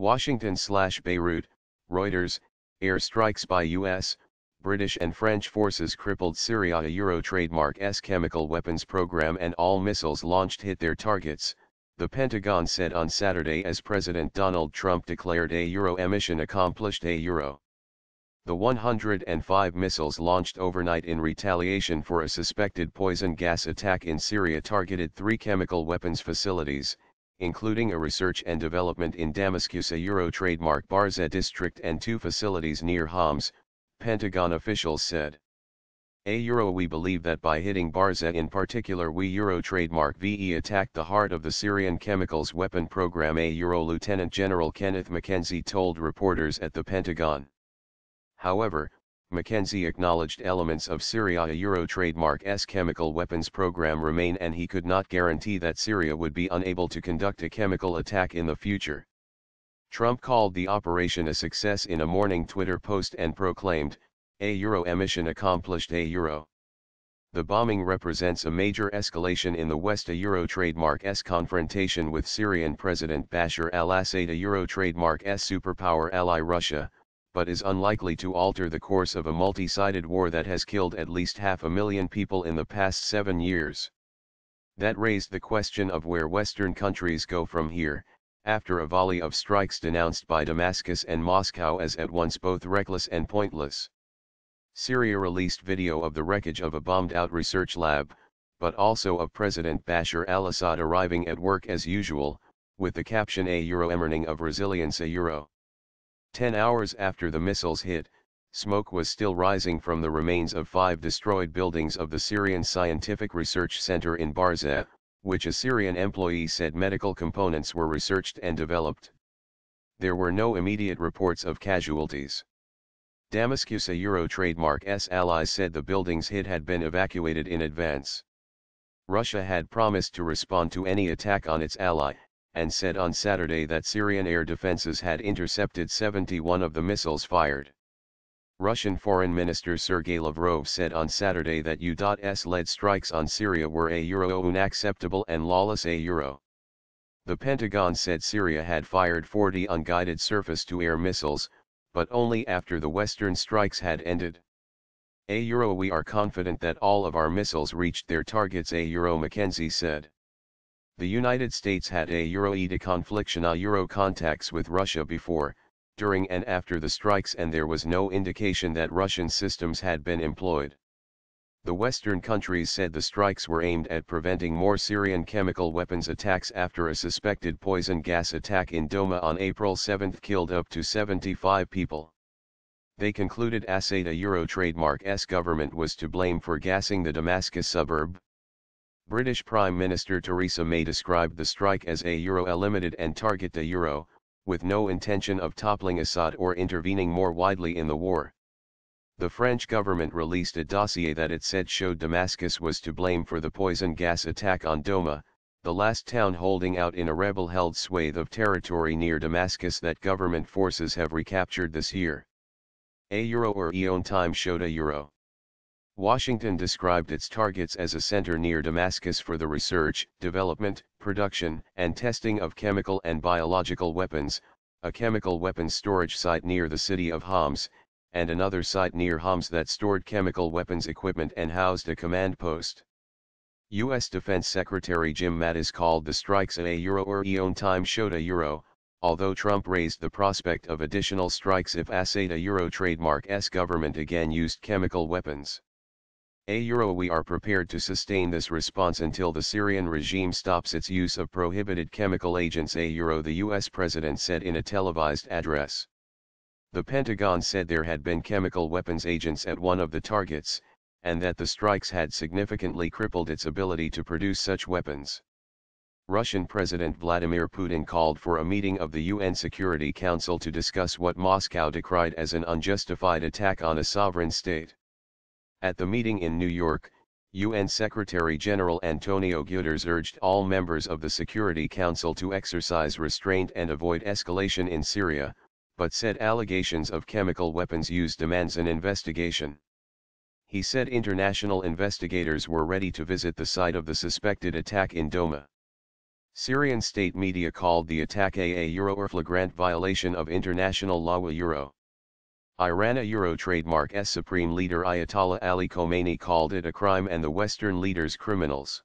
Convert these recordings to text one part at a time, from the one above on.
Washington slash Beirut, Reuters, air strikes by U.S., British and French forces crippled Syria Euro S chemical weapons program and all missiles launched hit their targets, the Pentagon said on Saturday as President Donald Trump declared a Euro emission accomplished a Euro. The 105 missiles launched overnight in retaliation for a suspected poison gas attack in Syria targeted three chemical weapons facilities, including a research and development in Damascus a Euro trademark Barza district and two facilities near Homs, Pentagon officials said. A Euro we believe that by hitting Barza in particular we Euro trademark VE attacked the heart of the Syrian chemicals weapon program A Euro Lieutenant General Kenneth McKenzie told reporters at the Pentagon. However, McKenzie acknowledged elements of Syria Euro trademark's chemical weapons program remain and he could not guarantee that Syria would be unable to conduct a chemical attack in the future. Trump called the operation a success in a morning Twitter post and proclaimed, a Euro emission accomplished a Euro. The bombing represents a major escalation in the West a Euro trademark's confrontation with Syrian President Bashar al-Assad a Euro trademark's superpower ally Russia, but is unlikely to alter the course of a multi-sided war that has killed at least half a million people in the past seven years. That raised the question of where Western countries go from here, after a volley of strikes denounced by Damascus and Moscow as at once both reckless and pointless. Syria released video of the wreckage of a bombed-out research lab, but also of President Bashar al-Assad arriving at work as usual, with the caption a euro emerning of resilience a euro. Ten hours after the missiles hit, smoke was still rising from the remains of five destroyed buildings of the Syrian Scientific Research Center in Barzeh, which a Syrian employee said medical components were researched and developed. There were no immediate reports of casualties. Damascus a Euro trademark S allies said the buildings hit had been evacuated in advance. Russia had promised to respond to any attack on its ally, and said on Saturday that Syrian air defenses had intercepted 71 of the missiles fired. Russian Foreign Minister Sergei Lavrov said on Saturday that U.S. led strikes on Syria were a euro unacceptable and lawless a euro. The Pentagon said Syria had fired 40 unguided surface-to-air missiles, but only after the Western strikes had ended. A euro we are confident that all of our missiles reached their targets a euro McKenzie said. The United States had a Euroeta confliction a Euro contacts with Russia before, during and after the strikes and there was no indication that Russian systems had been employed. The Western countries said the strikes were aimed at preventing more Syrian chemical weapons attacks after a suspected poison gas attack in Doma on April 7 killed up to 75 people. They concluded Assad a Euro trademark S government was to blame for gassing the Damascus suburb, British Prime Minister Theresa May described the strike as a euro-limited and target the euro, with no intention of toppling Assad or intervening more widely in the war. The French government released a dossier that it said showed Damascus was to blame for the poison gas attack on Doma, the last town holding out in a rebel-held swathe of territory near Damascus that government forces have recaptured this year. A euro or eon time showed a euro. Washington described its targets as a center near Damascus for the research, development, production, and testing of chemical and biological weapons, a chemical weapons storage site near the city of Homs, and another site near Homs that stored chemical weapons equipment and housed a command post. U.S. Defense Secretary Jim Mattis called the strikes a euro or eon time showed a euro, although Trump raised the prospect of additional strikes if Assad a euro trademark S government again used chemical weapons. A euro we are prepared to sustain this response until the Syrian regime stops its use of prohibited chemical agents a euro the US president said in a televised address. The Pentagon said there had been chemical weapons agents at one of the targets, and that the strikes had significantly crippled its ability to produce such weapons. Russian President Vladimir Putin called for a meeting of the UN Security Council to discuss what Moscow decried as an unjustified attack on a sovereign state. At the meeting in New York, UN Secretary General Antonio Guterres urged all members of the Security Council to exercise restraint and avoid escalation in Syria, but said allegations of chemical weapons use demands an investigation. He said international investigators were ready to visit the site of the suspected attack in Doma. Syrian state media called the attack a, a Euro flagrant violation of international law Euro. Irana Euro trademark S Supreme Leader Ayatollah Ali Khomeini called it a crime and the Western leaders criminals.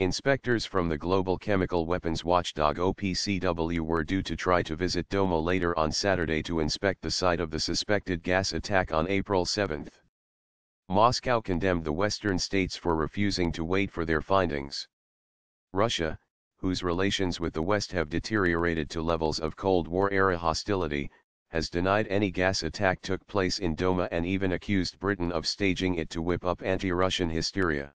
Inspectors from the global chemical weapons watchdog OPCW were due to try to visit Doma later on Saturday to inspect the site of the suspected gas attack on April 7. Moscow condemned the Western states for refusing to wait for their findings. Russia, whose relations with the West have deteriorated to levels of Cold War-era hostility, has denied any gas attack took place in Doma and even accused Britain of staging it to whip up anti-Russian hysteria.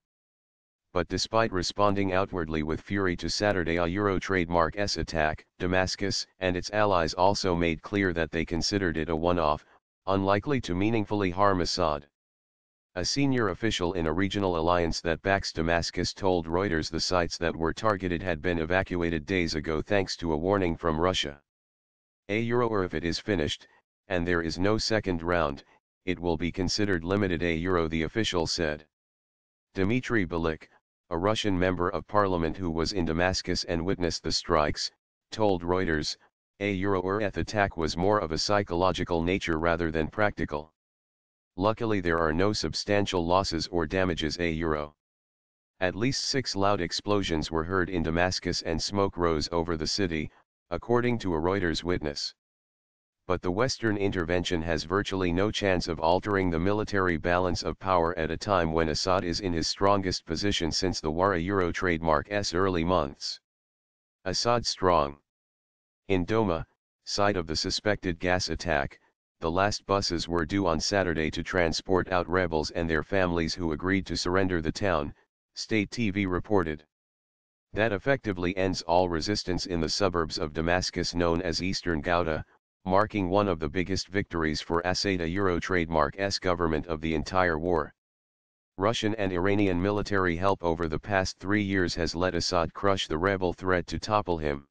But despite responding outwardly with fury to Saturday a Euro S attack, Damascus and its allies also made clear that they considered it a one-off, unlikely to meaningfully harm Assad. A senior official in a regional alliance that backs Damascus told Reuters the sites that were targeted had been evacuated days ago thanks to a warning from Russia a euro or if it is finished, and there is no second round, it will be considered limited a euro the official said. Dmitry Balik, a Russian member of parliament who was in Damascus and witnessed the strikes, told Reuters, a Euroearth attack was more of a psychological nature rather than practical. Luckily there are no substantial losses or damages a euro. At least six loud explosions were heard in Damascus and smoke rose over the city, according to a Reuters witness. But the Western intervention has virtually no chance of altering the military balance of power at a time when Assad is in his strongest position since the Wara Euro s early months. Assad strong. In Doma, site of the suspected gas attack, the last buses were due on Saturday to transport out rebels and their families who agreed to surrender the town, state TV reported. That effectively ends all resistance in the suburbs of Damascus known as Eastern Ghouta, marking one of the biggest victories for Assad Euro trademark S government of the entire war. Russian and Iranian military help over the past three years has let Assad crush the rebel threat to topple him.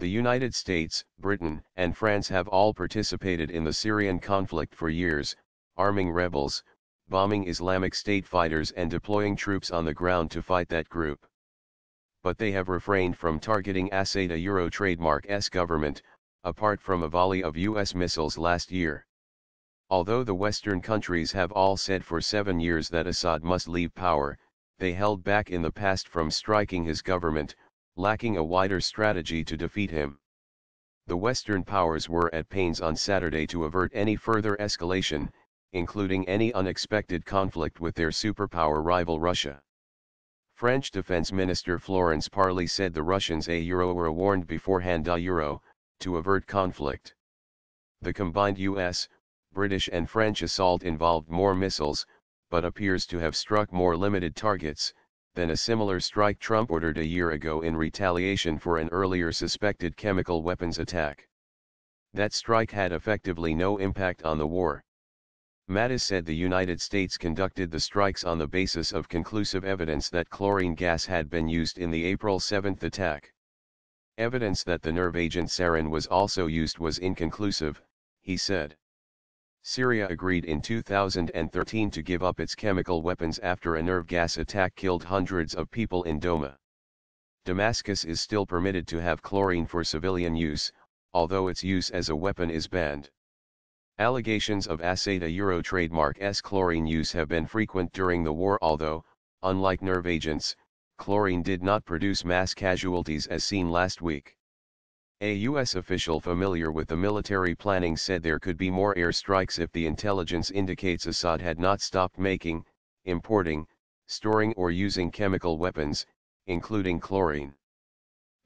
The United States, Britain, and France have all participated in the Syrian conflict for years, arming rebels, bombing Islamic State fighters and deploying troops on the ground to fight that group but they have refrained from targeting Assad Euro trademark S government, apart from a volley of U.S. missiles last year. Although the Western countries have all said for seven years that Assad must leave power, they held back in the past from striking his government, lacking a wider strategy to defeat him. The Western powers were at pains on Saturday to avert any further escalation, including any unexpected conflict with their superpower rival Russia. French Defense Minister Florence Parly said the Russians a euro were warned beforehand a euro, to avert conflict. The combined US, British and French assault involved more missiles, but appears to have struck more limited targets, than a similar strike Trump ordered a year ago in retaliation for an earlier suspected chemical weapons attack. That strike had effectively no impact on the war. Mattis said the United States conducted the strikes on the basis of conclusive evidence that chlorine gas had been used in the April 7 attack. Evidence that the nerve agent sarin was also used was inconclusive, he said. Syria agreed in 2013 to give up its chemical weapons after a nerve gas attack killed hundreds of people in Doma. Damascus is still permitted to have chlorine for civilian use, although its use as a weapon is banned. Allegations of Aceta Euro trademark S chlorine use have been frequent during the war although, unlike nerve agents, chlorine did not produce mass casualties as seen last week. A U.S. official familiar with the military planning said there could be more airstrikes if the intelligence indicates Assad had not stopped making, importing, storing or using chemical weapons, including chlorine.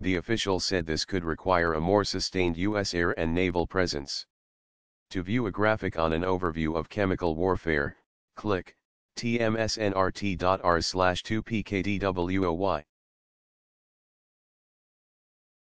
The official said this could require a more sustained U.S. air and naval presence. To view a graphic on an overview of chemical warfare, click tmsnrt.r slash 2pkdwoy.